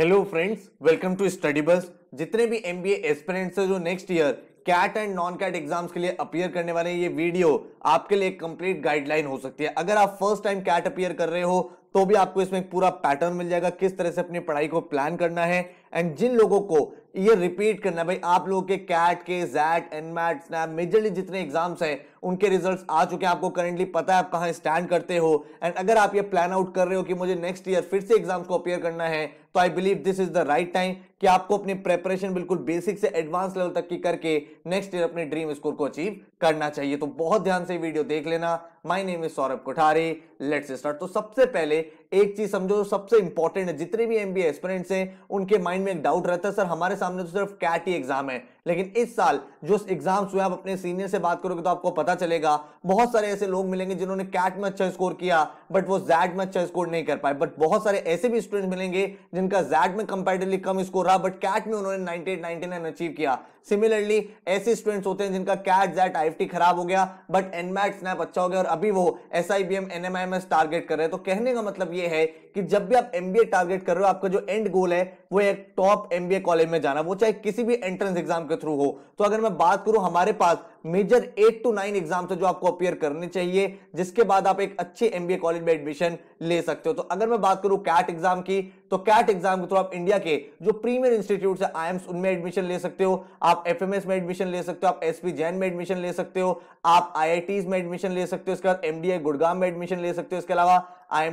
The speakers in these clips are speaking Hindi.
Hello friends welcome to study बस जितने भी एम बी एस्पिरेंट्स है जो next year CAT and non CAT exams के लिए अपियर करने वाले ये वीडियो आपके लिए कंप्लीट गाइडलाइन हो सकती है अगर आप फर्स्ट टाइम कैट अपियर कर रहे हो तो भी आपको इसमें पूरा पैटर्न मिल जाएगा किस तरह से अपनी पढ़ाई को प्लान करना है एंड जिन लोगों को ये रिपीट करना भाई आप लोगों के कैट के जैट एनमैट स्नैप मेजरली जितने एग्जाम्स हैं उनके रिजल्ट्स आ चुके हैं आपको करेंटली पता है आप कहाँ स्टैंड करते हो एंड अगर आप ये प्लान आउट कर रहे हो कि मुझे नेक्स्ट ईयर फिर से एग्जाम्स को अपेयर करना है तो I believe this is the right time कि आपको अपनी प्रेपरेशन बिल्कुल बेसिक से एडवांस लेवल तक की करके नेक्स्ट ईयर अपने ड्रीम स्कोर को अचीव करना चाहिए तो बहुत ध्यान से वीडियो देख लेना my name is Saurabh Kothari let's start तो सबसे पहले एक चीज समझो सबसे इंपॉर्टेंट है जितने भी एमबीए एस्पिरेंट्स हैं उनके माइंड में एक डाउट रहता है सर हमारे सामने तो सिर्फ कैट ही एग्जाम है लेकिन इस साल जो एग्जाम्स हुए आप अपने सीनियर से बात करोगे तो आपको पता चलेगा बहुत सारे ऐसे लोग मिलेंगे जिन्होंने कैट में अच्छा स्कोर किया बट वो जैड में अच्छा स्कोर नहीं कर पाए बट बहुत सारे ऐसे भी स्टूडेंट मिलेंगे जिनका जैड में कंपेरेटिवली कम स्कोर रहा बट कैट में उन्होंने 98 99 अचीव किया सिमिलरली ऐसे स्टूडेंट्स होते हैं जिनका कैट जैट आई खराब हो गया बट एनमैट स्नैप अच्छा हो गया और अभी वो S I B M N M I M S target कर रहे हैं तो कहने का मतलब ये है कि जब भी आप एमबीए टारगेट कर रहे हो आपका जो एंड गोल है वो एक टॉप एमबीए कॉलेज में जाना वो चाहे किसी भी एंट्रेंस एग्जाम के थ्रू हो तो अगर मैं बात करूं हमारे पास major eight to nine exam जो आपको अपियर करने चाहिए जिसके बाद आप एक अच्छे एमबीए कॉलेज में एडमिशन ले सकते हो तो अगर मैं बात करूं कैट एग्जाम की तो कैट एग्जाम के थ्रू आप इंडिया के जो प्रीमियर इंस्टीट्यूट है आई एम्स उनमें एडमिशन ले सकते हो आप एस में एडमिशन ले सकते हो आप एसपी जैन में एडमिशन ले सकते हो आप टीज में एडमिशन ले सकते हो इसके बाद एमडीआई गुड़गांव में एडमिशन ले सकते हो इसके अलावा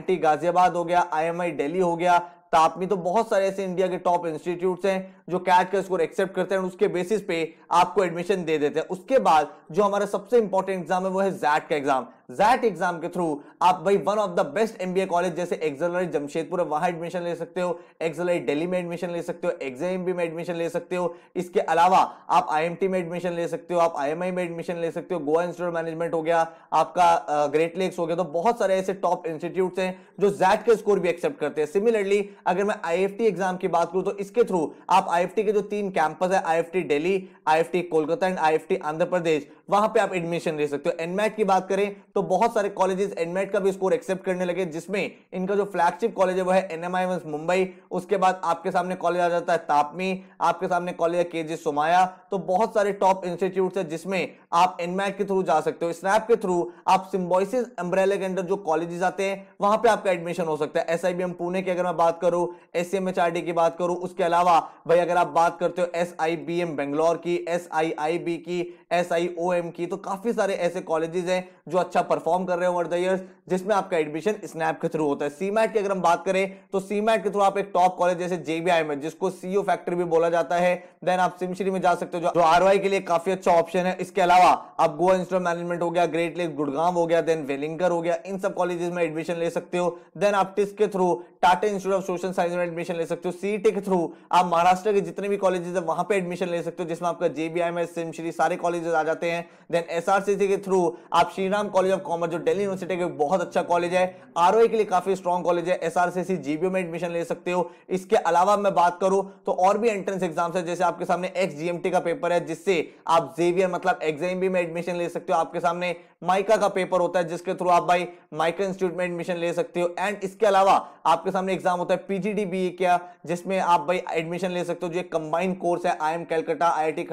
टी गाजियाबाद हो गया आई आई दिल्ली हो गया तापमी तो बहुत सारे ऐसे इंडिया के टॉप इंस्टीट्यूट हैं जो कैट का स्कोर एक्सेप्ट करते हैं उसके बेसिस पे आपको एडमिशन दे देते हैं उसके बाद जो हमारा सबसे इंपॉर्टेंट एग्जाम है वो है जैट का एग्जाम जैट एग्जाम के थ्रू आप भाई one of the best MBA college जैसे एक्सलरेट जमशेदपुर है वहां एडमिशन ले सकते हो एक्सलरेट दिल्ली में एडमिशन ले सकते हो एक्जेएमबी में एडमिशन ले सकते हो इसके अलावा आप आईएमटी में एडमिशन ले सकते हो आप आईएमआई में एडमिशन ले सकते हो गोवा इंस्टीट्यूट मैनेजमेंट हो गया आपका ग्रेट लेक्स हो गया तो बहुत सारे ऐसे टॉप इंस्टीट्यूट हैं जो जैट के स्कोर भी एक्सेप्ट करते हैं सिमिलरली अगर मैं आईएफटी एग्जाम की बात करूं तो इसके थ्रू आप आईएफटी के जो तीन कैंपस है IFT Delhi IFT Kolkata and IFT Andhra Pradesh वहां पे आप एडमिशन ले सकते हो एनमेट की बात करें तो बहुत सारे कॉलेजेस एनमेट का भी स्कोर एक्सेप्ट करने लगे जिसमें इनका जो फ्लैगशिप कॉलेज है वो है एनएमआई मुंबई उसके बाद आपके सामने कॉलेज आ जाता है तापमी आपके सामने कॉलेज है जी सुमाया तो बहुत सारे टॉप इंस्टीट्यूट है जिसमें आप एनमेट के थ्रू जा सकते हो स्नैप के थ्रू आप सिम्बोसिस अम्ब्रेला के अंडर जो कॉलेजेस आते हैं वहां पर आपका एडमिशन हो सकता है एस पुणे की अगर मैं बात करूं करो एस की बात करो उसके अलावा भाई अगर आप बात करते हो S I B M Bangalore की एस आई आई बी की एस आई ओ एम की तो काफी सारे ऐसे कॉलेजेस हैं जो अच्छा परफॉर्म कर रहे हो ओवर द ईयर जिसमें आपका एडमिशन स्नैप के थ्रू होता है सीमैट की अगर हम बात करें तो सीमैट के थ्रू आप एक टॉप कॉलेज जैसे जेबीआई में जिसको सीओ फैक्ट्री e भी बोला जाता है देन आप सिमश्री में जा सकते हो जो आर के लिए काफी अच्छा ऑप्शन है इसके अलावा आप गोवा इंस्टीट्यूट मैनेजमेंट हो गया ग्रेट लेक गुड़गांव हो गया देन वेलिंगर हो गया इन सब कॉलेजेस में एडमिशन ले सकते हो देन आप टिस्क के through Tata Institute of Social Science में एडमिशन ले सकते हो सीटे के थ्रू आप महाराष्ट्र के जितने भी कॉलेजेस है वहां पर एडमिशन ले सकते हो जिसमें आपका जेबीआई में सिमश्री सारे कॉलेज कॉलेजेस आ जाते हैं देन एसआरसीसी के थ्रू आप श्रीराम कॉलेज ऑफ कॉमर्स जो दिल्ली यूनिवर्सिटी का बहुत अच्छा कॉलेज है आर के लिए काफी स्ट्रॉन्ग कॉलेज है एसआरसीसी जीबीओ में एडमिशन ले सकते हो इसके अलावा मैं बात करूं तो और भी एंट्रेंस एग्जाम्स है जैसे आपके सामने एक्स का पेपर है जिससे आप जेवियर मतलब एग्जाम भी में एडमिशन ले सकते हो आपके सामने माइका का पेपर होता है जिसके थ्रू आप भाई माइका इंस्टीट्यूट में एडमिशन ले सकते हो एंड इसके अलावा आपके सामने एग्जाम होता है पीजीडी बी का जिसमें आप भाई एडमिशन ले सकते हो जो एक कंबाइंड कोर्स है आई एम कैलकटा आई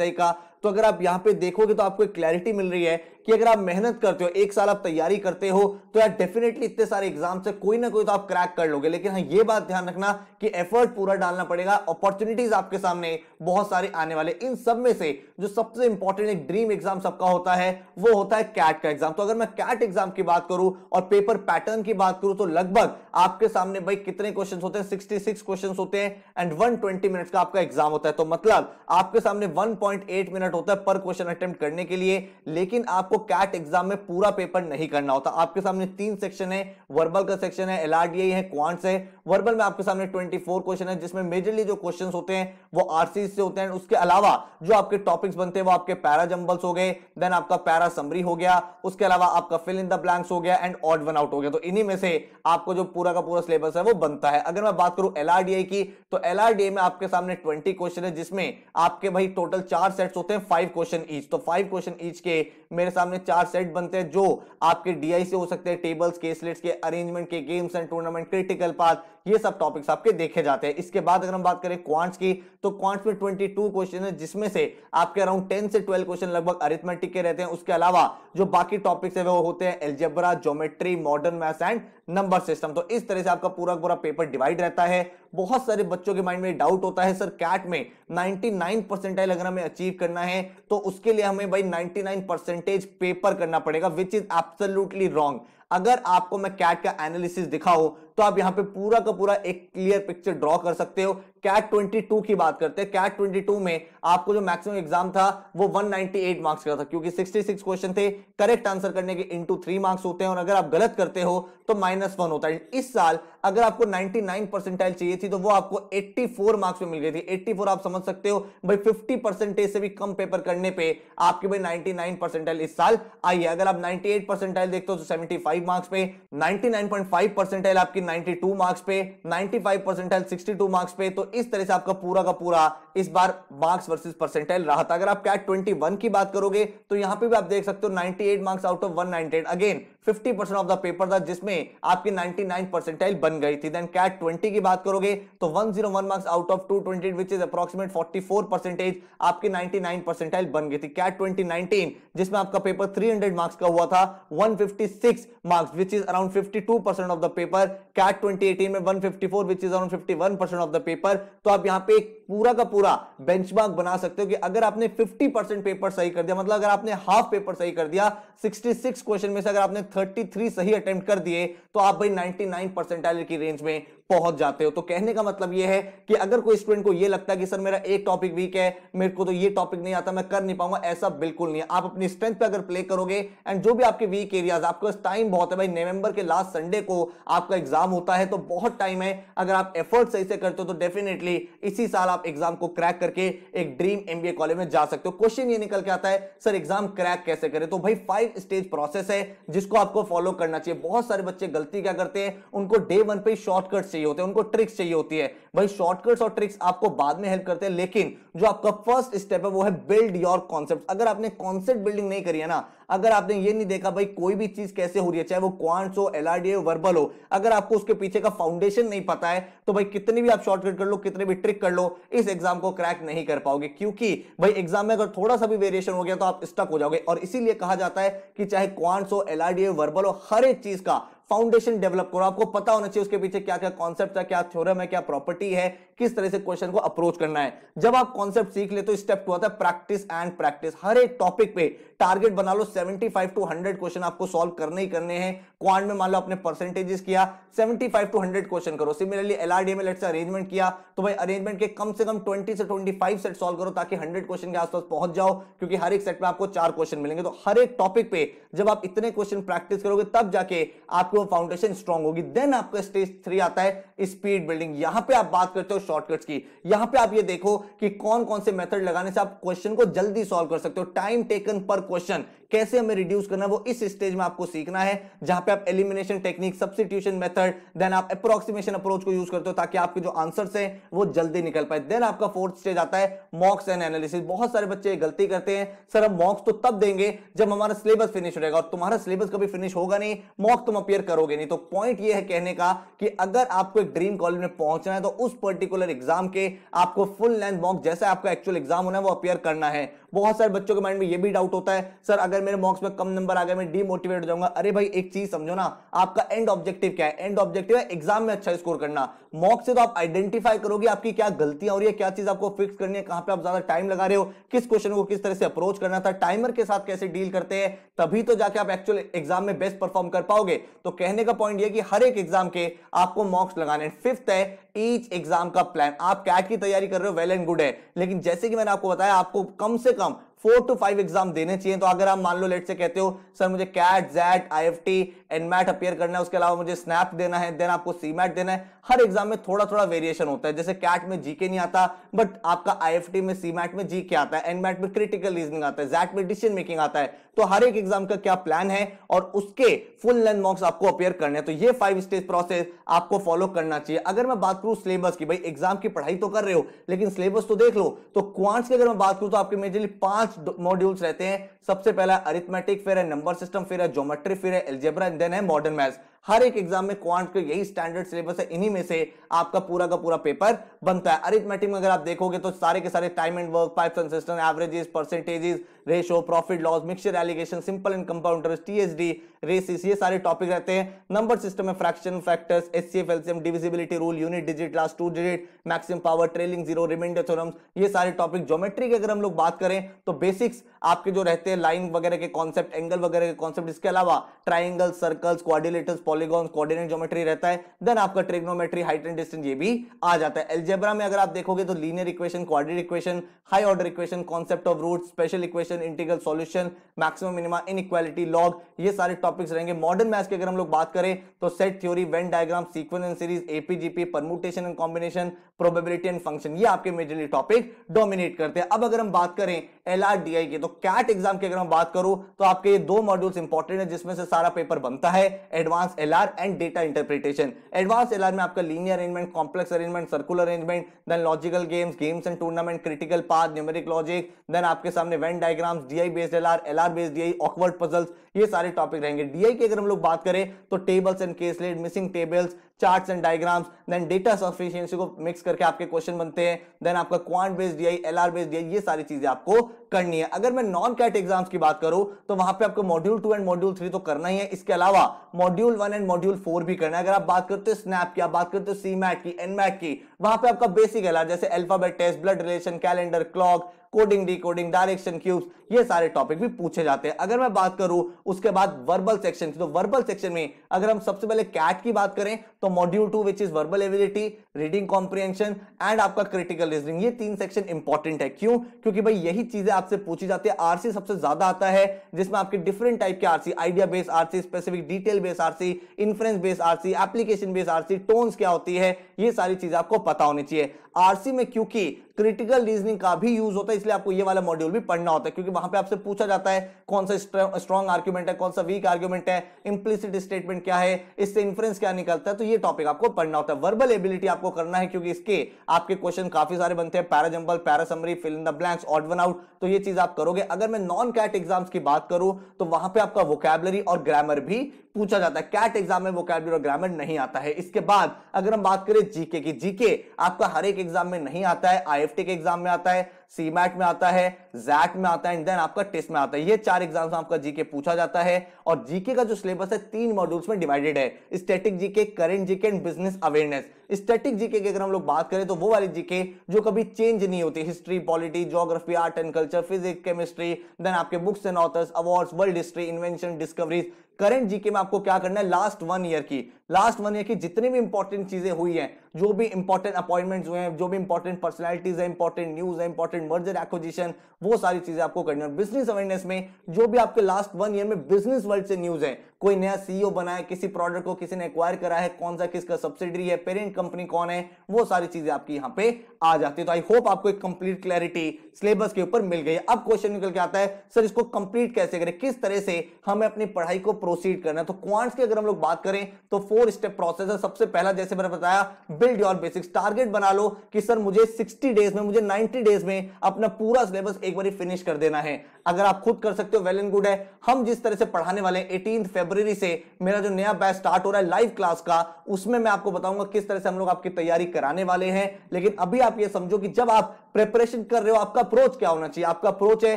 आई का तो अगर आप यहाँ पे देखोगे तो आपको क्लैरिटी मिल रही है कि अगर आप मेहनत करते हो एक साल आप तैयारी करते हो तो यार डेफिनेटली इतने सारे एग्जाम से कोई ना कोई तो आप क्रैक कर लोगे लेकिन हाँ ये बात ध्यान रखना कि एफर्ट पूरा डालना पड़ेगा अपॉर्चुनिटीज आपके सामने बहुत सारे आने वाले इन सब में से जो सबसे इंपॉर्टेंट एक ड्रीम एग्जाम सबका होता है वो होता है कैट का एग्जाम तो अगर मैं कैट एग्जाम की बात करूं और पेपर पैटर्न की बात करूं तो लगभग आपके सामने भाई कितने क्वेश्चन होते हैं सिक्सटी सिक्स क्वेश्चन होते हैं एंड वन ट्वेंटी मिनट का आपका एग्जाम होता है तो मतलब आपके सामने वन पॉइंट एट मिनट होता है पर क्वेश्चन अटेम्प्ट करने के लिए लेकिन आपको आपको कैट एग्जाम में पूरा पेपर नहीं करना होता आपके सामने तीन सेक्शन है वर्बल का सेक्शन है एलआरडीआई है क्वांट्स है वर्बल में आपके सामने 24 क्वेश्चन है जिसमें मेजरली जो क्वेश्चन होते हैं वो आरसी से होते हैं उसके अलावा जो आपके टॉपिक्स बनते हैं वो आपके पैरा जम्बल्स हो गए देन आपका पैरा समरी हो गया उसके अलावा आपका फिल इन द ब्लैंक्स हो गया एंड ऑड वन आउट हो गया तो इन्हीं में से आपको जो पूरा का पूरा सिलेबस है वो बनता है अगर मैं बात करूं एलआरडीए की तो एलआरडीए में आपके सामने ट्वेंटी क्वेश्चन है जिसमें आपके भाई टोटल चार सेट्स होते हैं फाइव क्वेश्चन ईच तो फाइव क्वेश्चन ईच के मेरे सामने चार सेट बनते हैं जो आपके डीआई से हो सकते हैं टेबल्स केसलेट्स के अरेंजमेंट के games and tournament critical path ये सब टॉपिक्स आपके देखे जाते हैं इसके बाद अगर हम बात करें क्वांट्स की तो क्वांट्स में 22 क्वेश्चन है जिसमें से आपके अराउंड 10 से 12 क्वेश्चन लगभग अरिथमेटिक के रहते हैं उसके अलावा जो बाकी टॉपिक्स है वो होते हैं algebra geometry modern maths and number system तो इस तरह से आपका पूरा पूरा पेपर डिवाइड रहता है बहुत सारे बच्चों के माइंड में डाउट होता है सर कैट में 99 परसेंटाइल अगर हमें अचीव करना है तो उसके लिए हमें भाई 99 परसेंटेज पेपर करना पड़ेगा विच इज एब्सोल्युटली रॉन्ग अगर आपको मैं कैट का एनालिसिस दिखाऊं तो आप यहां पे पूरा का पूरा एक क्लियर पिक्चर ड्रॉ कर सकते हो कैट 22 की बात करते हैं कैट 22 में आपको जो मैक्सिमम एग्जाम था वो 198 मार्क्स का था क्योंकि 66 क्वेश्चन थे करेक्ट आंसर करने के इंटू थ्री मार्क्स होते हैं और अगर आप गलत करते हो तो माइनस वन होता है इस साल अगर आपको 99 परसेंटाइल चाहिए थी तो वो आपको 84 मार्क्स में मिल गई थी 84 आप समझ सकते हो भाई 50 परसेंटेज से भी कम पेपर करने पे आपके भाई 99 परसेंटाइल इस साल आई है अगर आप 98 परसेंटाइल देखते हो तो 75 95 मार्क्स पे 99.5 परसेंटाइल आपकी 92 मार्क्स पे 95 परसेंटाइल 62 मार्क्स पे तो इस तरह से आपका पूरा का पूरा इस बार मार्क्स वर्सेस परसेंटाइल रहा था अगर आप कैट 21 की बात करोगे तो यहां पे भी आप देख सकते हो 98 marks out of 198 again 50% percent of the paper था जिसमें आपकी 99 परसेंटाइल बन गई थी देन कैट 20 की बात करोगे तो 101 marks out of 220 twenty which is approximate 44 percentage आपकी 99 परसेंटाइल बन गई थी कैट 2019 जिसमें आपका पेपर 300 मार्क्स का हुआ था 156 marks which is around 52 percent of the paper CAT 2018 में 154 which is around 51 percent of the paper तो आप यहाँ पे पूरा का पूरा बेंचमार्क बना सकते हो कि अगर आपने 50 परसेंट पेपर सही कर दिया मतलब अगर आपने हाफ पेपर सही कर दिया 66 क्वेश्चन में से अगर आपने 33 सही अटेम्प्ट कर दिए तो आप भाई 99 परसेंटाइल की रेंज में पहुंच जाते हो तो कहने का मतलब यह है कि अगर कोई स्टूडेंट को यह लगता है कि सर मेरा एक टॉपिक वीक है मेरे को तो यह टॉपिक नहीं आता मैं कर नहीं पाऊंगा ऐसा बिल्कुल नहीं है आप अपनी स्ट्रेंथ पे अगर प्ले करोगे एंड जो भी आपके वीक एरियाज आपके पास टाइम बहुत है भाई नवंबर के लास्ट संडे को आपका एग्जाम होता है तो बहुत टाइम है अगर आप एफर्ट सही से करते हो तो डेफिनेटली इसी साल आप एग्जाम को क्रैक करके एक ड्रीम एमबीए कॉलेज में जा सकते हो क्वेश्चन ये निकल के आता है सर एग्जाम क्रैक कैसे करें तो भाई फाइव स्टेज प्रोसेस है जिसको आपको फॉलो करना चाहिए बहुत सारे बच्चे गलती क्या करते हैं उनको डे वन पे शॉर्टकट चाहिए होते हैं उनको ट्रिक्स चाहिए होती है भाई शॉर्टकट्स और ट्रिक्स आपको बाद में हेल्प करते हैं लेकिन जो आपका फर्स्ट स्टेप है वो है बिल्ड योर कॉन्सेप्ट अगर आपने कॉन्सेप्ट बिल्डिंग नहीं करी है ना अगर आपने ये नहीं देखा भाई कोई भी चीज कैसे हो रही है चाहे वो क्वांट्स हो एलआरडी हो वर्बल हो अगर आपको उसके पीछे का फाउंडेशन नहीं पता है तो भाई कितनी भी आप शॉर्टकट कर लो कितने भी ट्रिक कर लो इस एग्जाम को क्रैक नहीं कर पाओगे क्योंकि भाई एग्जाम में अगर थोड़ा सा भी वेरिएशन हो गया तो आप स्टक हो जाओगे और इसीलिए कहा जाता है कि चाहे क्वांट्स हो एलआरडी हो वर्बल हो हर एक चीज का फाउंडेशन डेवलप करो आपको पता होना चाहिए उसके पीछे क्या क्या कॉन्सेप्ट है क्या थ्योरम है क्या प्रॉपर्टी है किस तरह से क्वेश्चन को अप्रोच करना है जब आप कॉन्सेप्ट सीख ले तो स्टेप टू आता है प्रैक्टिस एंड प्रैक्टिस हर एक टॉपिक पे टारगेट बना लो 75 टू 100 क्वेश्चन आपको सॉल्व करने ही करने हैं क्वांट में मान लो आपने परसेंटेजेस किया 75 टू 100 क्वेश्चन करो सिमिलरली एलआरडी में लेट्स अरेंजमेंट किया तो भाई अरेंजमेंट के कम से कम 20 से 25 सेट सॉल्व करो ताकि 100 क्वेश्चन के आसपास पहुंच जाओ क्योंकि हर एक सेट में आपको चार क्वेश्चन मिलेंगे तो हर एक टॉपिक पे जब आप इतने क्वेश्चन प्रैक्टिस करोगे तब जाके आपको फाउंडेशन स्ट्रांग होगी देन आपका स्टेज थ्री आता है स्पीड बिल्डिंग यहां पर आप बात करते हो शॉर्टकट्स की यहां पे आप ये देखो कि कौन कौन से मेथड लगाने से आप क्वेश्चन को जल्दी सॉल्व कर सकते हो टाइम टेकन पर क्वेश्चन कैसे हमें रिड्यूस करना वो इस स्टेज में आपको सीखना है जहां पे आप elimination technique substitution method then आप अप्रोक्सीमेशन अप्रोच को यूज करते हो ताकि आपके जो आंसर है वो जल्दी निकल पाए देन आपका फोर्थ स्टेज आता है मॉक्स एंड एनालिसिस बहुत सारे बच्चे गलती करते हैं सर हम मॉक्स तो तब देंगे जब हमारा सिलेबस फिनिश रहेगा और तुम्हारा सिलेबस कभी फिनिश होगा नहीं मॉक तुम अपियर करोगे नहीं तो पॉइंट ये है कहने का कि अगर आपको एक ड्रीम कॉलेज में पहुंचना है तो उस पर्टिकुलर एग्जाम के आपको फुल लेंथ मॉक जैसा आपका एक्चुअल एग्जाम होना है वो अपियर करना है बहुत सारे बच्चों के माइंड में ये भी डाउट होता है सर अगर मेरे मार्क्स में कम नंबर आ गए मैं डीमोटिवेट हो जाऊंगा अरे भाई एक चीज समझो ना आपका एंड ऑब्जेक्टिव क्या है एंड ऑब्जेक्टिव है एग्जाम में अच्छा स्कोर करना मॉक से तो आप आइडेंटिफाई करोगे आपकी क्या गलतियां हो रही है क्या चीज आपको फिक्स करनी है कहां पे आप ज्यादा टाइम लगा रहे हो किस क्वेश्चन को किस तरह से अप्रोच करना था टाइमर के साथ कैसे डील करते हैं तभी तो जाके आप एक्चुअल एग्जाम में बेस्ट परफॉर्म कर पाओगे तो कहने का पॉइंट यह कि हर एक एग्जाम के आपको मॉक्स लगाने फिफ्थ है ईच एग्जाम का प्लान आप कैट की तैयारी कर रहे हो वेल एंड गुड है लेकिन जैसे कि मैंने आपको बताया आपको कम से कम फोर टू फाइव एग्जाम देने चाहिए तो अगर आप मान लो लेट से कहते हो सर मुझे CAT XAT I F T NMAT appear करना है उसके अलावा मुझे स्नैप देना है देन आपको सीमैट देना है हर एग्जाम में थोड़ा थोड़ा वेरिएशन होता है जैसे कैट में जीके नहीं आता बट आपका आई एफ टी में सीमैट में जी के आता है एनमैट में क्रिटिकल रीजनिंग आता है जैट में डिसीजन मेकिंग आता है तो हर एक एग्जाम का क्या प्लान है और उसके फुल लेंथ मॉक्स आपको अपियर करने हैं तो ये फाइव स्टेज प्रोसेस आपको फॉलो करना चाहिए अगर मैं बात करूं सिलेबस की भाई एग्जाम की पढ़ाई तो कर रहे हो लेकिन सिलेबस तो देख लो तो क्वांट्स की अगर मैं बात करूं तो आपके मेजरली पांच मॉड्यूल्स रहते हैं सबसे पहला अरिथमेटिक फिर है नंबर सिस्टम फिर है ज्योमेट्री फिर है एल्जेब्रा देन है मॉडर्न मैथ्स हर एक एग्जाम में क्वांट का यही स्टैंडर्ड सिलेबस है इन्हीं में से आपका पूरा का पूरा पेपर बनता है अरिथमेटिक में अगर आप देखोगे तो सारे के सारे time and work pipe consistent averages percentages ratio profit loss mixture alligation simple and compounder TSD races ये सारे टॉपिक रहते हैं नंबर सिस्टम में fraction factors S C F LCM divisibility rule unit digit last two digit maxim power trailing zero remainder theorems ये सारे टॉपिक ज्योमेट्री की अगर हम लोग बात करें तो बेसिक्स आपके जो रहते हैं लाइन वगैरह के कॉन्सेप्ट एंगल वगैरह के कॉन्सेप्ट इसके अलावा triangle circles quadrilaterals polygon coordinate geometry रहता है देन आपका ट्रिग्नोमेट्री हाइट एंड डिस्टेंस ये भी आ जाता है एल्जेब्रा में अगर आप देखोगे तो linear equation quadratic equation high order equation concept of root special equation integral solution maximum minima inequality log ये सारे टॉपिक्स रहेंगे मॉडर्न मैथ्स की अगर हम लोग बात करें तो set theory Venn diagram sequence and series AP GP permutation and combination probability and function ये आपके मेजरली टॉपिक डोमिनेट करते हैं अब अगर हम बात करें एल की तो कैट एग्जाम की अगर हम बात करूं तो आपके ये दो मॉड्यूल्स इंपॉर्टेंट है जिसमें से सारा पेपर बनता है advance LR and data interpretation advance LR में आपका linear arrangement complex arrangement circular arrangement then logical games games and tournament critical path numeric logic then आपके सामने Venn diagrams DI based LR LR based DI awkward puzzles ये सारे टॉपिक रहेंगे डीआई की अगर हम लोग बात करें तो tables and caselet missing tables charts and diagrams then data sufficiency को मिक्स करके आपके क्वेश्चन बनते हैं देन आपका quant based DI LR based DI ये सारी चीजें आपको करनी है अगर मैं नॉन कैट एग्जाम्स की बात करूं तो वहां पे आपको module two and module three तो करना ही है इसके अलावा module one and module four भी करना है अगर आप बात करते हो स्नैप की आप बात करते हो सी मैट की एनमैट की वहां पर आपका बेसिक एलआर जैसे alphabet test blood relation calendar clock coding decoding direction cubes ये सारे टॉपिक भी पूछे जाते हैं अगर मैं बात करूं उसके बाद वर्बल सेक्शन की तो वर्बल सेक्शन में अगर हम सबसे पहले कैट की बात करें तो module two which is verbal ability reading comprehension and आपका क्रिटिकल रीजनिंग ये तीन सेक्शन इंपॉर्टेंट है क्यों क्योंकि भाई यही चीजें आपसे पूछी जाती है आरसी सबसे ज्यादा आता है जिसमें आपके डिफरेंट टाइप के RC idea based RC specific detail based RC inference based RC application based RC tones क्या होती है ये सारी चीजें आपको पता होनी चाहिए आरसी में क्योंकि क्रिटिकल रीजनिंग का भी यूज होता है इसलिए आपको ये वाला मॉड्यूल भी पढ़ना होता है क्योंकि वहां पे आपसे पूछा जाता है कौन सा स्ट्रॉन्ग आर्ग्यूमेंट है कौन सा वीक आर्ग्यूमेंट है इंप्लिसिट स्टेटमेंट क्या है इससे इन्फ्रेंस क्या निकलता है तो ये टॉपिक आपको पढ़ना होता है वर्बल एबिलिटी आपको करना है क्योंकि इसके आपके क्वेश्चन काफी सारे बनते हैं parajumble parasummary fill in the blanks odd one out तो ये चीज आप करोगे अगर मैं नॉन कैट एग्जाम्स की बात करूं तो वहां पर आपका वोकैबलरी और ग्रामर भी पूछा जाता है कैट एग्जाम में वोकैबलरी और ग्रामर नहीं आता है इसके बाद अगर हम बात करें जीके की जीके आपका हर एक एग्जाम में नहीं आता है आई आईएफटी के एग्जाम में आता है सीमैट में आता है जैक में आता है एंड देन आपका टेस्ट में आता है ये चार एग्जाम आपका जीके पूछा जाता है और जीके का जो सिलेबस है तीन मॉड्यूल्स में डिवाइडेड है static GK current GK and business awareness static GK की अगर हम लोग बात करें तो वो वाली जीके जो कभी चेंज नहीं होती history polity geography art and culture physics chemistry then आपके books and authors awards world history invention discoveries current GK में आपको क्या करना है लास्ट वन ईयर की लास्ट वन ईयर की जितनी भी इंपॉर्टेंट चीजें हुई हैं जो भी इंपॉर्टेंट अपॉइंटमेंट्स हुए हैं जो भी इंपॉर्टेंट पर्सनैलिटीज है इंपॉर्टेंट न्यूज है इंपॉर्टेंट मर्जर एक्विजिशन वो सारी चीजें आपको करनी है बिजनेस अवेयरनेस में जो भी आपके लास्ट वन ईयर में बिजनेस वर्ल्ड से न्यूज है कोई नया सीईओ बना है किसी प्रोडक्ट को किसी ने एक्वायर करा है कौन सा किसका सब्सिडी है पेरेंट कंपनी कौन है वो सारी चीजें आपकी यहाँ पे आ जाती है तो आई होप आपको एक कंप्लीट क्लैरिटी सिलेबस के ऊपर मिल गई अब क्वेश्चन निकल के आता है सर इसको कंप्लीट कैसे करें किस तरह से हमें अपनी पढ़ाई को प्रोसीड करना है तो क्वांट्स की अगर हम लोग बात करें तो फोर स्टेप प्रोसेस है सबसे पहला जैसे मैंने बताया बिल्ड योर बेसिक्स टारगेट बना लो कि सर मुझे 60 डेज में मुझे 90 डेज में अपना पूरा सिलेबस एक बार फिनिश कर देना है अगर आप खुद कर सकते हो वेल एंड गुड है हम जिस तरह से पढ़ाने वाले एटीन फेब्रवरी से मेरा जो नया बैच स्टार्ट हो रहा है लाइव क्लास का उसमें मैं आपको बताऊंगा किस तरह से हम लोग आपकी तैयारी कराने वाले हैं लेकिन अभी आप ये समझो कि जब आप प्रेपरेशन कर रहे हो आपका अप्रोच क्या होना चाहिए आपका अप्रोच है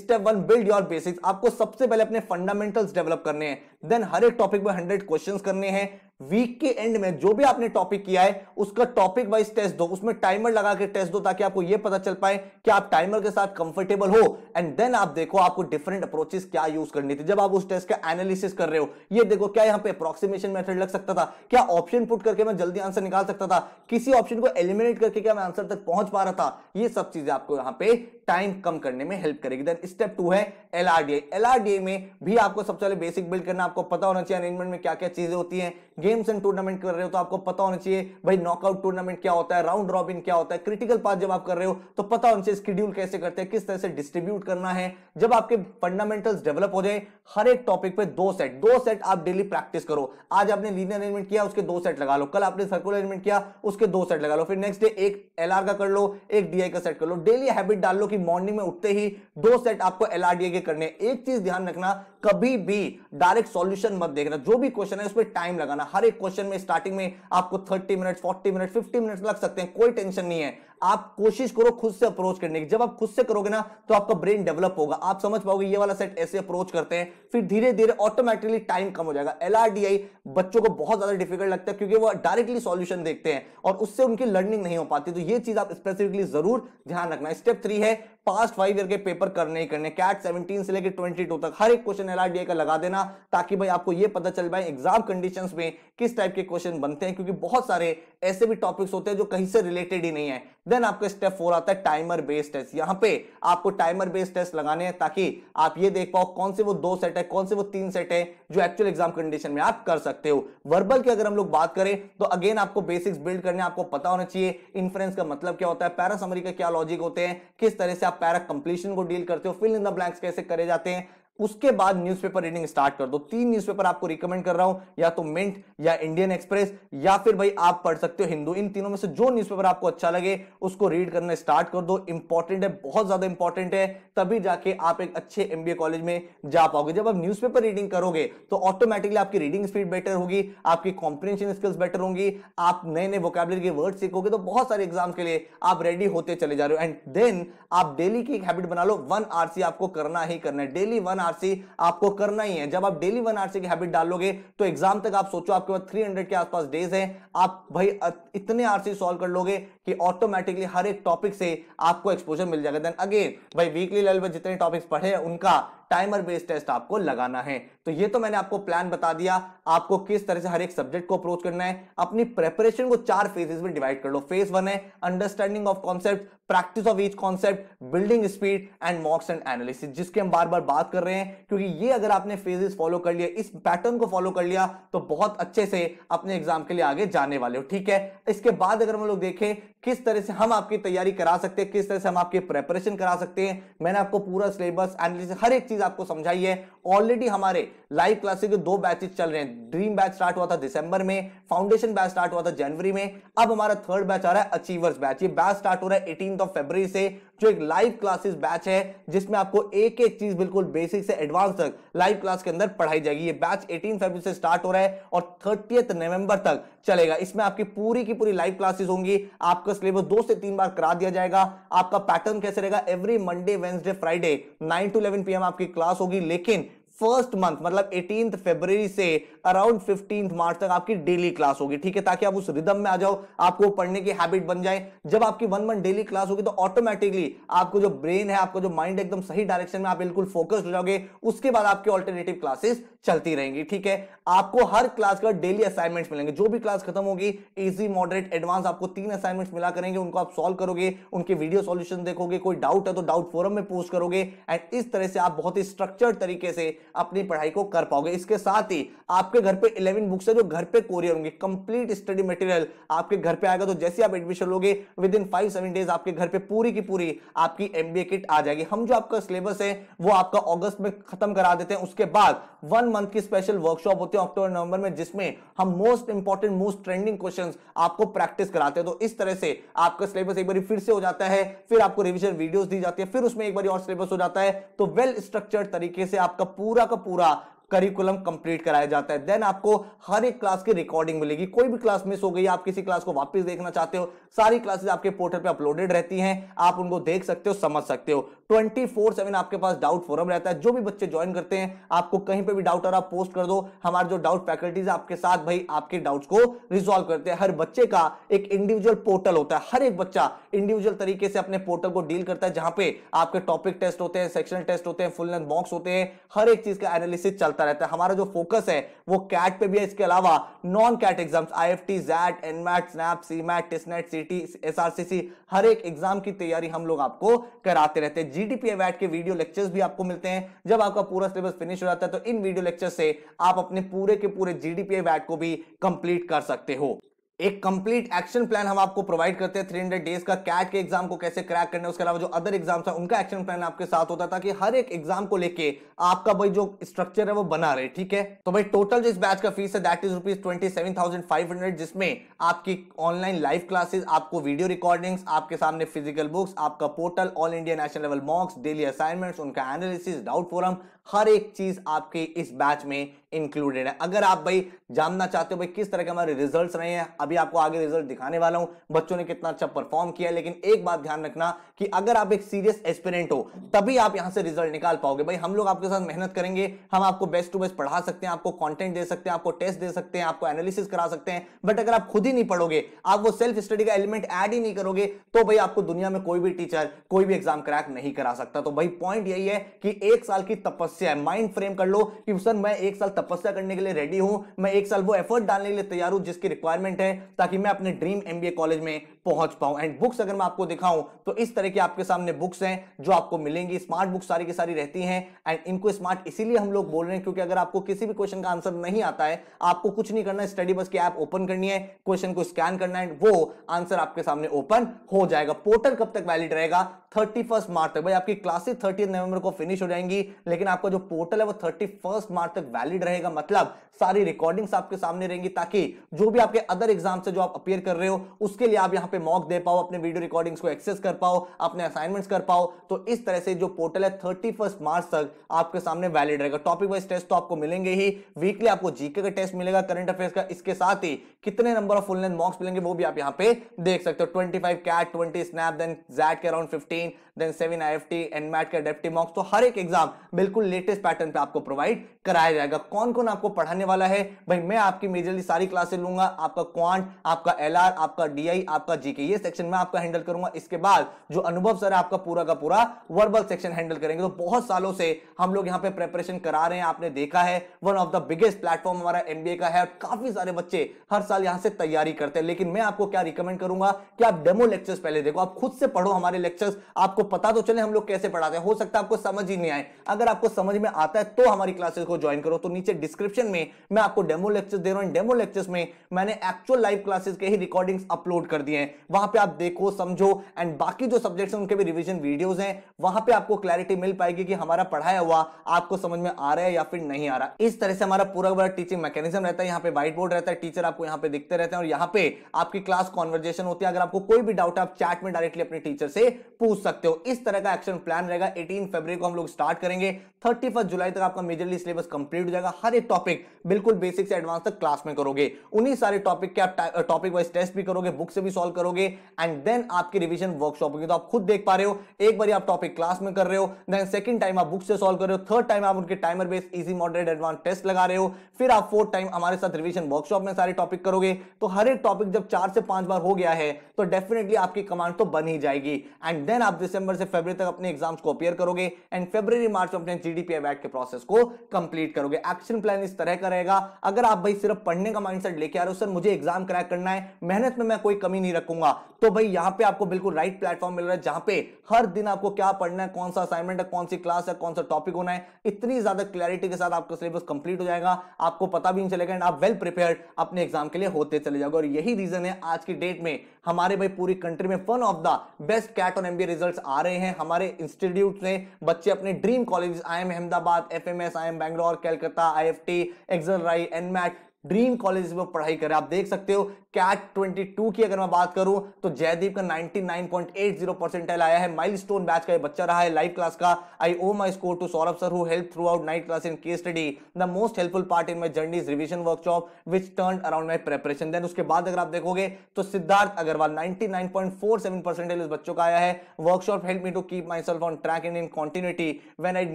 step one build your basics आपको सबसे पहले अपने फंडामेंटल्स डेवलप करने हैं देन हर एक टॉपिक में हंड्रेड क्वेश्चन करने हैं वीक के एंड में जो भी आपने टॉपिक किया है उसका टॉपिक वाइज टेस्ट दो उसमें टाइमर लगा के टेस्ट दो ताकि आपको यह पता चल पाए कि आप टाइमर के साथ कंफर्टेबल हो एंड देन आप देखो आपको डिफरेंट अप्रोचेस क्या यूज करनी थी जब आप उस टेस्ट का एनालिसिस कर रहे हो ये देखो क्या यहां पे अप्रोक्सीमेशन मेथड लग सकता था क्या ऑप्शन पुट करके मैं जल्दी आंसर निकाल सकता था किसी ऑप्शन को एलिमिनेट करके क्या मैं आंसर तक पहुंच पा रहा था यह सब चीजें आपको यहां पर टाइम कम करने में हेल्प करेगी देन स्टेप टू है एलआरडीए एलआरडीए में भी आपको सबसे पहले बेसिक बिल्ड करना आपको पता होना चाहिए अरेंजमेंट में क्या क्या चीजें होती है गेम्स एंड टूर्नामेंट कर रहे हो तो आपको पता होना चाहिए भाई नॉकआउट टूर्नामेंट क्या होता है राउंड रॉबिन क्या होता है क्रिटिकल पास जब आप कर रहे हो तो पता होना चाहिए स्केड्यूल कैसे करते हैं किस तरह से डिस्ट्रीब्यूट करना है जब आपके फंडामेंटल्स डेवलप हो जाए हर एक टॉपिक पे दो सेट दो सेट आप डेली प्रैक्टिस करो आज आपने लीनियर अरेंजमेंट किया उसके दो सेट लगा लो कल आपने सर्कुलर अरेंजमेंट किया उसके दो सेट लगा लो फिर नेक्स्ट डे एक एल का कर लो एक डीआई का सेट कर लो डेली हैबिट डाल लो कि मॉर्निंग में उठते ही दो सेट आपको एल के करने एक चीज ध्यान रखना कभी भी डायरेक्ट सॉल्यूशन मत देखना जो भी क्वेश्चन है उसमें टाइम लगाना करना हर एक क्वेश्चन में स्टार्टिंग में आपको thirty minute forty minute fifty minute लग सकते हैं कोई टेंशन नहीं है आप कोशिश करो खुद से अप्रोच करने की जब आप खुद से करोगे ना तो आपका ब्रेन डेवलप होगा आप समझ पाओगे ये वाला सेट ऐसे अप्रोच करते हैं फिर धीरे धीरे ऑटोमेटिकली टाइम कम हो जाएगा एल बच्चों को बहुत ज्यादा डिफिकल्ट लगता है क्योंकि वो डायरेक्टली सॉल्यूशन देखते हैं और उससे उनकी लर्निंग नहीं हो पाती तो ये चीज आप स्पेसिफिकली जरूर ध्यान रखना स्टेप थ्री है पास्ट फाइव ईयर के पेपर करने ही करने कैट 17 से लेकर 22 तक हर एक क्वेश्चन एल का लगा देना ताकि भाई आपको ये पता चल पाए एग्जाम कंडीशंस में किस टाइप के क्वेश्चन बनते हैं क्योंकि बहुत सारे ऐसे भी टॉपिक्स होते हैं जो कहीं से रिलेटेड ही नहीं है देन आपका स्टेप फोर आता है टाइमर बेस्ड टेस्ट यहां पे आपको टाइमर बेस्ड टेस्ट लगाने हैं ताकि आप ये देख पाओ कौन से वो दो सेट है कौन से वो तीन सेट है जो एक्चुअल एग्जाम कंडीशन में आप कर सकते हो वर्बल की अगर हम लोग बात करें तो अगेन आपको बेसिक्स बिल्ड करने आपको पता होना चाहिए इन्फ्रेंस का मतलब क्या होता है पैरा समरी का क्या लॉजिक होते हैं किस तरह से आप पैरा कंप्लीशन को डील करते हो फिल इन द ब्लैंक्स कैसे करे जाते हैं उसके बाद न्यूज़पेपर रीडिंग स्टार्ट कर दो तीन न्यूज़पेपर आपको रिकमेंड कर रहा हूं या तो मिंट या इंडियन एक्सप्रेस या फिर भाई आप पढ़ सकते हो हिंदू इन तीनों में से जो न्यूज़पेपर आपको अच्छा लगे उसको रीड करना स्टार्ट कर दो इंपॉर्टेंट है बहुत ज्यादा इंपॉर्टेंट है तभी जाके आप एक अच्छे एमबीए कॉलेज में जा पाओगे जब आप न्यूज़पेपर रीडिंग करोगे तो ऑटोमेटिकली आपकी रीडिंग स्पीड बेटर होगी आपकी कॉम्प्रिहेंशन स्किल्स बेटर होंगी आप नए नए वोकेबलरी के वर्ड सीखोगे तो बहुत सारे एग्जाम के लिए आप रेडी होते चले जा रहे हो एंड देन आप डेली की एक हैबिट बना लो वन आर आपको करना ही करना है डेली वन आरसी आपको करना ही है जब आप डेली वन आरसी की हैबिट डालोगे तो एग्जाम तक आप सोचो आपके पास 300 के आसपास डेज हैं आप भाई इतने आरसी सॉल्व कर लोगे कि ऑटोमेटिकली हर एक टॉपिक से आपको एक्सपोजर मिल जाएगा देन अगेन भाई वीकली लेवल पर जितने टॉपिक्स पढ़े उनका टाइमर बेस्ड टेस्ट आपको लगाना है तो ये तो मैंने आपको प्लान बता दिया आपको किस तरह से हर एक सब्जेक्ट को अप्रोच करना है अपनी प्रेपरेशन को चार फेजेस में डिवाइड कर लो फेज वन है understanding of concept practice of each concept building speed and mocks and analysis जिसके हम बार बार बात कर रहे हैं क्योंकि ये अगर आपने फेजेस फॉलो कर लिया इस पैटर्न को फॉलो कर लिया तो बहुत अच्छे से अपने एग्जाम के लिए आगे जाने वाले हो ठीक है इसके बाद अगर हम लोग देखें किस तरह से हम आपकी तैयारी करा सकते हैं किस तरह से हम आपकी प्रेपरेशन करा सकते हैं मैंने आपको पूरा सिलेबस एनालिसिस हर एक चीज आपको समझाई है ऑलरेडी हमारे लाइव क्लासेस के दो बैचेस चल रहे हैं ड्रीम बैच स्टार्ट हुआ था दिसंबर में फाउंडेशन बैच स्टार्ट हुआ था जनवरी में अब हमारा थर्ड बैच आ रहा है अचीवर्स बैच ये बैच स्टार्ट हो रहा है एटीन ऑफ फेबर से जो एक लाइव क्लासेस बैच है जिसमें आपको एक एक चीज बिल्कुल बेसिक से एडवांस तक लाइव क्लास के अंदर पढ़ाई जाएगी ये बैच 18 फरवरी से स्टार्ट हो रहा है और थर्टियथ नवंबर तक चलेगा इसमें आपकी पूरी की पूरी लाइव क्लासेस होंगी आपका सिलेबस दो से तीन बार करा दिया जाएगा आपका पैटर्न कैसे रहेगा every Monday Wednesday Friday nine to eleven PM आपकी क्लास होगी लेकिन फर्स्ट मंथ मतलब एटीन फेब्रवरी से अराउंड फिफ्टीन मार्च तक आपकी डेली क्लास होगी ठीक है ताकि आप उस रिदम में आ जाओ आपको पढ़ने की हैबिट बन जाए जब आपकी वन मंथ डेली क्लास होगी तो ऑटोमेटिकली आपको जो ब्रेन है आपको जो माइंड एकदम सही डायरेक्शन में आप बिल्कुल फोकस्ड हो जाओगे उसके बाद आपके ऑल्टरनेटिव क्लासेस चलती रहेंगी ठीक है आपको हर क्लास का डेली असाइनमेंट मिलेंगे जो भी क्लास खत्म होगी इजी मॉडरेट एडवांस आपको तीन असाइनमेंट मिला करेंगे उनको आप सॉल्व करोगे उनके वीडियो सॉल्यूशन देखोगे कोई डाउट है तो डाउट फोरम में पोस्ट करोगे एंड इस तरह से आप बहुत ही स्ट्रक्चर्ड तरीके से अपनी पढ़ाई को कर पाओगे इसके साथ ही आपके घर पे इलेवन बुक्स है जो घर पे कोरियर होंगे कंप्लीट स्टडी मटेरियल आपके घर पे आएगा तो जैसे आप एडमिशन लोगे within five seven days आपके घर पे पूरी की पूरी आपकी एमबीए किट आ जाएगी हम जो आपका सिलेबस है वो आपका ऑगस्ट में खत्म करा देते हैं उसके बाद वन मंथ की स्पेशल वर्कशॉप होती है अक्टूबर नवंबर में जिसमें हम most important most trending question आपको प्रैक्टिस कराते हैं तो इस तरह से आपका सिलेबस एक बार फिर से हो जाता है फिर आपको रिविजन वीडियो दी जाती है फिर उसमें एक बार और सिलेबस हो जाता है तो वेल स्ट्रक्चर्ड तरीके से आपका पूरा का पूरा करिकुलम कंप्लीट कराया जाता है देन आपको हर एक क्लास की रिकॉर्डिंग मिलेगी कोई भी क्लास मिस हो गई आप किसी क्लास को वापस देखना चाहते हो सारी क्लासेस आपके पोर्टल पे अपलोडेड रहती हैं आप उनको देख सकते हो समझ सकते हो ट्वेंटी फोर सेवन आपके पास डाउट फोरम रहता है जो भी बच्चे ज्वाइन करते हैं आपको कहीं पर भी डाउट आ रहा पोस्ट कर दो हमारे जो डाउट फैकल्टीज आपके साथ भाई आपके डाउट्स को रिजोल्व करते हैं हर बच्चे का एक इंडिविजुअल पोर्टल होता है हर एक बच्चा इंडिविजुअल तरीके से अपने पोर्टल को डील करता है जहां पे आपके टॉपिक टेस्ट होते हैं सेक्शनल टेस्ट होते हैं फुल लेंथ बॉक्स होते हैं हर एक चीज का एनालिसिस चलता रहता है हमारा जो फोकस है वो कैट पे भी है इसके अलावा non CAT exams I F T XAT NMAT SNAP C MAT test net C T S हर एक एग्जाम की तैयारी हम लोग आपको कराते रहते हैं जीडीपी वैट के वीडियो लेक्चर्स भी आपको मिलते हैं जब आपका पूरा सिलेबस फिनिश हो जाता है तो इन वीडियो लेक्चर से आप अपने पूरे के पूरे जीडीपी वैट को भी कंप्लीट कर सकते हो एक कंप्लीट एक्शन प्लान हम आपको प्रोवाइड करते हैं थ्री हंड्रेड डेज का कैट के एग्जाम को कैसे क्रैक करने उसके अलावा जो अदर एग्जाम्स हैं उनका एक्शन प्लान आपके साथ होता था कि हर एक एग्जाम को लेके आपका भाई जो स्ट्रक्चर है वो बना रहे ठीक है तो भाई टोटल जो इस बैच का फीस है that is rupees twenty seven thousand five hundred जिसमें आपकी ऑनलाइन लाइव क्लासेस आपको वीडियो रिकॉर्डिंग्स आपके सामने फिजिकल बुक्स आपका portal all India national level mocks daily assignments उनका एनालिसिस डाउट फोरम हर एक चीज आपके इस बैच में इंक्लूडेड है अगर आप भाई जानना चाहते हो भाई किस तरह के हमारे रिजल्ट्स रहे हैं अभी आपको आगे रिजल्ट दिखाने वाला हूं बच्चों ने कितना अच्छा परफॉर्म किया लेकिन एक बात ध्यान रखना कि अगर आप एक सीरियस एक्सपेरेंट हो तभी आप यहां से रिजल्ट निकाल पाओगे भाई हम लोग आपके साथ मेहनत करेंगे हम आपको बेस्ट टू बेस्ट पढ़ा सकते हैं आपको कॉन्टेंट दे सकते हैं आपको टेस्ट दे सकते हैं आपको एनालिसिस करा सकते हैं बट अगर आप खुद ही नहीं पढ़ोगे आप वो सेल्फ स्टडी का एलिमेंट एड ही नहीं करोगे तो भाई आपको दुनिया में कोई भी टीचर कोई भी एग्जाम क्रैक नहीं करा सकता तो भाई पॉइंट यही है कि एक साल की तपस्या तपस्या है माइंड फ्रेम कर लो कि सर मैं एक साल तपस्या करने के लिए रेडी हूं मैं एक साल वो एफर्ट डालने के लिए तैयार हूं जिसकी रिक्वायरमेंट है ताकि मैं अपने ड्रीम एमबीए कॉलेज में पहुंच पाऊं एंड बुक्स अगर मैं आपको दिखाऊं तो इस तरह की आपके सामने बुक्स हैं जो आपको मिलेंगी स्मार्ट बुक्स सारी की सारी रहती हैं एंड इनको स्मार्ट इसीलिए हम लोग बोल रहे हैं क्योंकि अगर आपको किसी भी क्वेश्चन का आंसर नहीं आता है आपको कुछ नहीं करना स्टडी बस की ऐप ओपन करनी है क्वेश्चन को स्कैन करना है वो आंसर आपके सामने ओपन हो जाएगा पोर्टल कब तक वैलिड रहेगा थर्टी मार्च तक भाई आपकी क्लासेस थर्टी नवंबर को फिनिश हो जाएंगी लेकिन आप आपका जो पोर्टल है वो थर्टी फर्स्ट मार्च तक वैलिड रहेगा मतलब सारी रिकॉर्डिंग्स आपके सामने रहेंगी ताकि जो भी आपके अदर एग्जाम से जो आप अपियर कर रहे हो उसके लिए आप यहाँ पे मॉक दे पाओ अपने वीडियो रिकॉर्डिंग्स को एक्सेस कर पाओ अपने असाइनमेंट्स कर पाओ तो इस तरह से जो पोर्टल है थर्टी मार्च तक आपके सामने वैलिड रहेगा टॉपिक वाइज टेस्ट तो आपको मिलेंगे ही वीकली आपको जीके का टेस्ट मिलेगा करंट अफेयर का इसके साथ ही कितने number of full length mocks मिलेंगे वो भी आप यहाँ पे देख सकते हो twenty five CAT twenty SNAP then XAT के around fifteen then seven I F T NMAT के डेफ्टी मॉक्स तो हर एक एग्जाम बिल्कुल लेटेस्ट पैटर्न पे आपको प्रोवाइड कराया जाएगा कौन कौन आपको पढ़ाने वाला है भाई मैं आपकी मेजरली सारी क्लासेस लूंगा आपका क्वांट आपका एल आपका डी आपका जीके ये सेक्शन में आपका हैंडल करूंगा इसके बाद जो अनुभव सर आपका पूरा का पूरा वर्बल सेक्शन हैंडल करेंगे तो बहुत सालों से हम लोग यहाँ पे प्रेपरेशन करा रहे हैं आपने देखा है one of the biggest platform हमारा एमबीए का है और काफी सारे बच्चे हर साल यहाँ से तैयारी करते हैं लेकिन मैं आपको क्या रिकमेंड करूंगा कि आप डेमो लेक्चर्स पहले देखो आप खुद से पढ़ो हमारे लेक्चर्स आपको पता तो चले हम लोग कैसे पढ़ाते हैं हो सकता है आपको समझ ही नहीं आए अगर आपको समझ में आता है तो हमारी क्लासेस को ज्वाइन करो तो नीचे डिस्क्रिप्शन में मैं आपको डेमो लेक्चर दे रहा हूं डेमो लेक्चर्स में मैंने एक्चुअल लाइव क्लासेस के ही रिकॉर्डिंग अपलोड कर दिए हैं वहां पर आप देखो समझो एंड बाकी जो सब्जेक्ट उनके भी रिविजन वीडियोज हैं वहां पर आपको क्लैरिटी मिल पाएगी कि हमारा पढ़ाया हुआ आपको समझ में आ रहा है या फिर नहीं आ रहा इस तरह से हमारा पूरा पूरा टीचिंग मैकेनिज्म रहता है यहाँ पे व्हाइट बोर्ड रहता है टीचर आपको यहाँ पे दिखते रहते हैं और यहाँ पे आपकी क्लास कॉन्वर्जेशन होती है अगर आपको कोई भी डाउट आप चैट में डायरेक्टली अपने टीचर से पूछ सकते हो इस तरह का एक्शन प्लान रहेगा 18 फरवरी को हम लोग स्टार्ट करेंगे थर्टी फर्स्ट जुलाई तक आपका मेजरली सिलेबस कंप्लीट हो जाएगा हर एक टॉपिक बिल्कुल बेसिक से एडवांस तक क्लास में करोगे उन्हीं सारे टॉपिक के आप टॉपिक वाइज टेस्ट भी करोगे बुक से भी सॉल्व करोगे एंड देन आपके रिविजन वर्कशॉप होगी तो आप खुद देख पा रहे हो एक बार आप टॉपिक क्लास में कर रहे हो देन सेकंड टाइम आप बुक से सॉल्व कर रहे हो थर्ड टाइम आप उनके timer base easy moderate advance test लगा रहे हो फिर आप फोर्थ टाइम हमारे साथ रिविजन वर्कशॉप में सारे टॉपिक करोगे तो हर एक टॉपिक जब चार से पांच बार हो गया है तो डेफिनेटली आपकी कमांड तो बन ही जाएगी एंड देन आप दिसंबर से फेबर तक अपने एग्जाम्स को अपियर करोगे एंड फेबर मार्च में अपने जीडीपीआई वैट के प्रोसेस को कंप्लीट करोगे एक्शन प्लान इस तरह का रहेगा अगर आप भाई सिर्फ पढ़ने का माइंडसेट लेके आ रहे हो सर मुझे एग्जाम क्रैक करना है मेहनत में मैं कोई कमी नहीं रखूंगा तो भाई यहां पे आपको बिल्कुल राइट प्लेटफॉर्म मिल रहा है जहां पे हर दिन आपको क्या पढ़ना है कौन सा असाइनमेंट है कौन सी क्लास है कौन सा टॉपिक होना है इतनी ज्यादा क्लैरिटी के साथ आपका सिलेबस कंप्लीट हो जाएगा आपको पता भी नहीं चलेगा एंड आप वेल प्रिपेयर अपने एग्जाम के लिए होते चले जाओगे और यही रीजन है आज की डेट में हमारे भाई पूरी कंट्री में one of the best CAT on MBA result आ रहे हैं हमारे इंस्टीट्यूट ने बच्चे अपने dream college I M Ahmedabad F M S I M Bangalore Calcutta I F T XL RI NMAT dream college में पढ़ाई करें आप देख सकते हो कैट 22 की अगर मैं बात करूं तो जयदीप का 99.80 परसेंटाइल आया है माइलस्टोन बैच का ये बच्चा रहा है लाइव क्लास का I O my score to Saurabh sir who help throughout night class in के study the most helpful part in my journey is revision workshop which turn around my preparation then उसके बाद अगर आप देखोगे तो सिद्धार्थ अग्रवाल 99.47 इस बच्चों का आया है workshop help me to keep myself on track and in continuity when I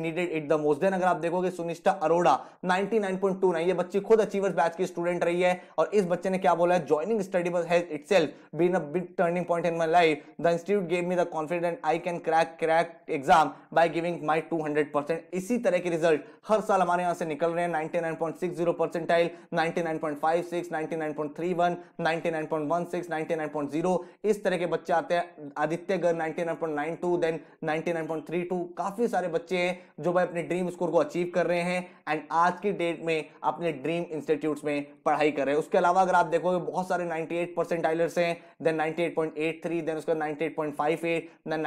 needed it the most then अगर आप देखोगे सुनिष्ठा अरोड़ा 99.29 ये बच्ची खुद अचीवर्स बैच की स्टूडेंट रही है और इस बच्चे ने क्या बोला है join joining study bus has itself been a big turning point in my life. The institute gave me the confidence I can crack crack exam by giving my 200%. इसी तरह के result हर साल हमारे यहाँ से निकल रहे हैं 99.60 percentile 99.56 99.31 99.16 99.0 इस तरह के बच्चे आते हैं आदित्य गर 99.92 then 99.32 काफी सारे बच्चे हैं जो भाई अपने ड्रीम स्कोर को अचीव कर रहे हैं एंड आज की डेट में अपने ड्रीम इंस्टीट्यूट में पढ़ाई कर रहे हैं उसके अलावा अगर आप देखोगे बहुत सारे सारे 98 परसेंटाइलर्स हैं देन 98.83 देन उसके 98.58 देन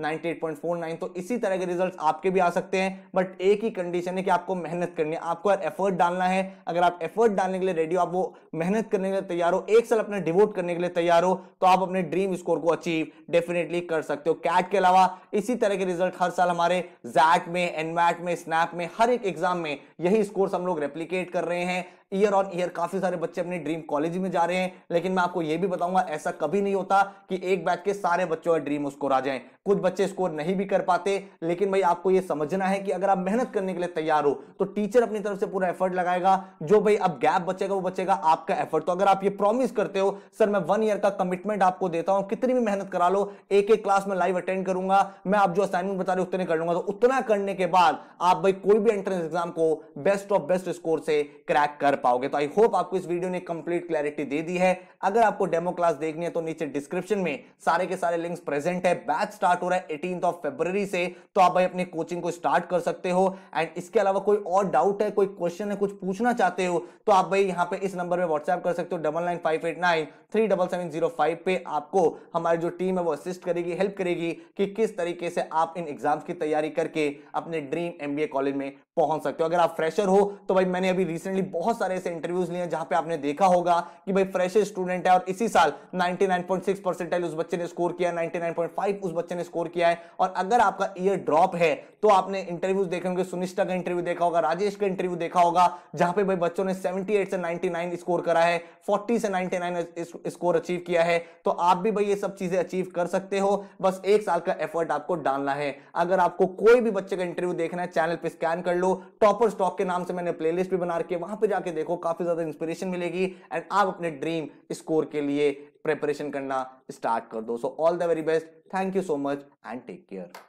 98.49 98.49 तो इसी तरह के रिजल्ट आपके भी आ सकते हैं बट एक ही कंडीशन है कि आपको मेहनत करनी है आपको यार एफर्ट डालना है अगर आप एफर्ट डालने के लिए रेडी हो आप वो मेहनत करने के लिए तैयार हो एक साल अपना डिवोट करने के लिए तैयार हो तो आप अपने ड्रीम स्कोर को अचीव डेफिनेटली कर सकते हो कैट के अलावा इसी तरह के रिजल्ट हर साल हमारे जैक में एनवैट में स्नैप में हर एक एग्जाम में यही स्कोर हम लोग रेप्लीकेट कर रहे हैं ईयर ऑन ईयर काफी सारे बच्चे अपनी ड्रीम कॉलेज में जा रहे हैं लेकिन मैं आपको यह भी बताऊंगा ऐसा कभी नहीं होता कि एक बैच के सारे बच्चों का ड्रीम स्कोर आ जाए कुछ बच्चे स्कोर नहीं भी कर पाते लेकिन भाई आपको यह समझना है कि अगर आप मेहनत करने के लिए तैयार हो तो टीचर अपनी तरफ से पूरा एफर्ट लगाएगा जो भाई अब गैप बचेगा वो बचेगा आपका एफर्ट तो अगर आप ये प्रॉमिस करते हो सर मैं वन ईयर का कमिटमेंट आपको देता हूं कितनी भी मेहनत करा लो एक एक क्लास में लाइव अटेंड करूंगा मैं आप जो असाइनमेंट बता रहे उतने कर लूंगा तो उतना करने के बाद आप भाई कोई भी एंट्रेंस एग्जाम को बेस्ट ऑफ बेस्ट स्कोर से क्रैक कर पाओगे तो आई होप आपको इस वीडियो ने कंप्लीट कंप्लीट क्लैरिटी दे दी है अगर आपको डेमो क्लास देखनी है तो नीचे डिस्क्रिप्शन में सारे के सारे लिंक्स प्रेजेंट है बैच स्टार्ट हो रहा है एटीन ऑफ फेब्रवरी से तो आप भाई अपनी कोचिंग को स्टार्ट कर सकते हो एंड इसके अलावा कोई और डाउट है कोई क्वेश्चन है कुछ पूछना चाहते हो तो आप भाई यहाँ पे इस नंबर में व्हाट्सएप कर सकते हो double nine five eight nine three double seven zero five पे आपको हमारी जो टीम है वो असिस्ट करेगी हेल्प करेगी कि किस तरीके से आप इन एग्जाम्स की तैयारी करके अपने ड्रीम एमबीए कॉलेज में पहुंच सकते हो अगर आप फ्रेशर हो तो भाई मैंने अभी रिसेंटली बहुत सारे ऐसे इंटरव्यूज लिए हैं जहां पे आपने देखा होगा कि भाई फ्रेशर स्टूडेंट स्टूडेंट है और इसी साल 99.6 परसेंटाइल उस बच्चे ने स्कोर किया 99.5 उस बच्चे ने स्कोर किया है और अगर आपका ईयर ड्रॉप है तो आपने इंटरव्यूज देखे होंगे सुनिष्ठा का इंटरव्यू देखा होगा राजेश का इंटरव्यू देखा होगा जहां पे भाई बच्चों ने 78 से 99 स्कोर करा है 40 से 99 स्कोर अचीव किया है तो आप भी भाई ये सब चीजें अचीव कर सकते हो बस एक साल का एफर्ट आपको डालना है अगर आपको कोई भी बच्चे का इंटरव्यू देखना है चैनल पर स्कैन कर लो टॉपर स्टॉक के नाम से मैंने प्लेलिस्ट भी बना रखी है वहां पर जाके देखो काफी ज्यादा इंस्पिरेशन मिलेगी एंड आप अपने ड्रीम स्कोर के लिए प्रेपरेशन करना स्टार्ट कर दो so all the very best thank you so much and take care